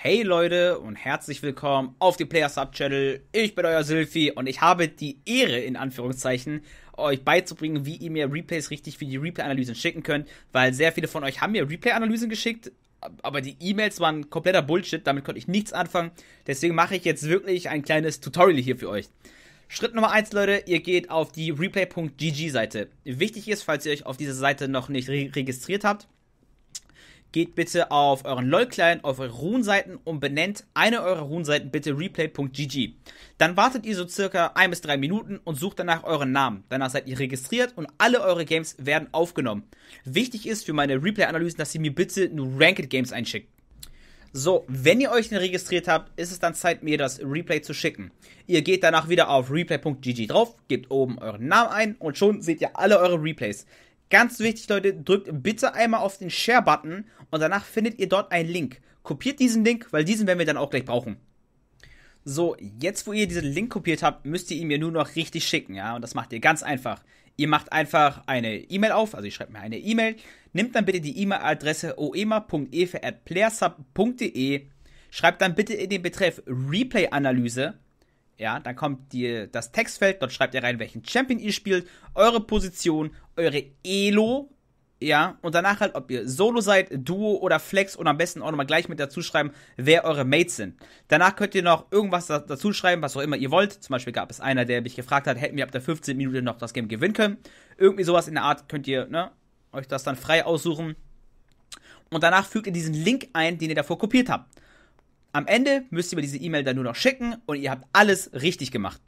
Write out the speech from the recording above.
Hey Leute und herzlich willkommen auf die Player Sub Channel. Ich bin euer Sylvie und ich habe die Ehre, in Anführungszeichen, euch beizubringen, wie ihr mir Replays richtig für die Replay-Analysen schicken könnt, weil sehr viele von euch haben mir Replay-Analysen geschickt, aber die E-Mails waren kompletter Bullshit, damit konnte ich nichts anfangen. Deswegen mache ich jetzt wirklich ein kleines Tutorial hier für euch. Schritt Nummer 1, Leute, ihr geht auf die replay.gg Seite. Wichtig ist, falls ihr euch auf dieser Seite noch nicht re registriert habt, geht bitte auf euren LOL-Client, auf eure Runenseiten und benennt eine eurer Runenseiten bitte replay.gg. Dann wartet ihr so circa ein bis drei Minuten und sucht danach euren Namen. Danach seid ihr registriert und alle eure Games werden aufgenommen. Wichtig ist für meine Replay-Analysen, dass ihr mir bitte nur Ranked Games einschickt. So, wenn ihr euch denn registriert habt, ist es dann Zeit, mir das Replay zu schicken. Ihr geht danach wieder auf replay.gg drauf, gebt oben euren Namen ein und schon seht ihr alle eure Replays. Ganz wichtig, Leute, drückt bitte einmal auf den Share-Button und danach findet ihr dort einen Link. Kopiert diesen Link, weil diesen werden wir dann auch gleich brauchen. So, jetzt wo ihr diesen Link kopiert habt, müsst ihr ihn mir nur noch richtig schicken, ja? Und das macht ihr ganz einfach. Ihr macht einfach eine E-Mail auf, also ihr schreibt mir eine E-Mail, nehmt dann bitte die E-Mail-Adresse oema.efe.playersub.de, schreibt dann bitte in den Betreff Replay-Analyse ja, dann kommt die, das Textfeld, dort schreibt ihr rein, welchen Champion ihr spielt, eure Position, eure Elo, ja, und danach halt, ob ihr Solo seid, Duo oder Flex und am besten auch nochmal gleich mit dazu schreiben, wer eure Mates sind. Danach könnt ihr noch irgendwas da, dazu schreiben, was auch immer ihr wollt. Zum Beispiel gab es einer, der mich gefragt hat, hätten wir ab der 15. Minute noch das Game gewinnen können. Irgendwie sowas in der Art könnt ihr ne, euch das dann frei aussuchen. Und danach fügt ihr diesen Link ein, den ihr davor kopiert habt. Am Ende müsst ihr mir diese E-Mail dann nur noch schicken und ihr habt alles richtig gemacht.